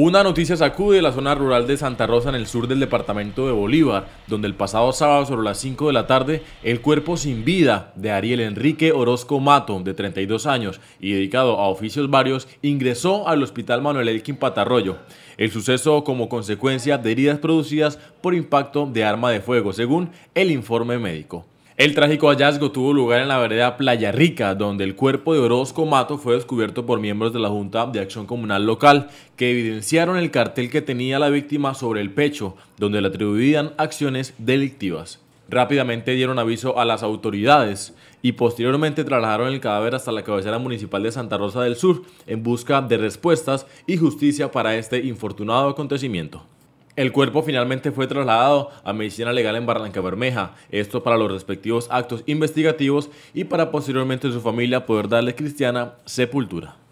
Una noticia sacude la zona rural de Santa Rosa en el sur del departamento de Bolívar, donde el pasado sábado sobre las 5 de la tarde, el cuerpo sin vida de Ariel Enrique Orozco Mato, de 32 años y dedicado a oficios varios, ingresó al Hospital Manuel Elkin Patarroyo. El suceso como consecuencia de heridas producidas por impacto de arma de fuego, según el informe médico. El trágico hallazgo tuvo lugar en la vereda Playa Rica, donde el cuerpo de Orozco Mato fue descubierto por miembros de la Junta de Acción Comunal Local, que evidenciaron el cartel que tenía la víctima sobre el pecho, donde le atribuían acciones delictivas. Rápidamente dieron aviso a las autoridades y posteriormente trasladaron el cadáver hasta la cabecera municipal de Santa Rosa del Sur en busca de respuestas y justicia para este infortunado acontecimiento. El cuerpo finalmente fue trasladado a medicina legal en Barranca Bermeja, esto para los respectivos actos investigativos y para posteriormente su familia poder darle cristiana sepultura.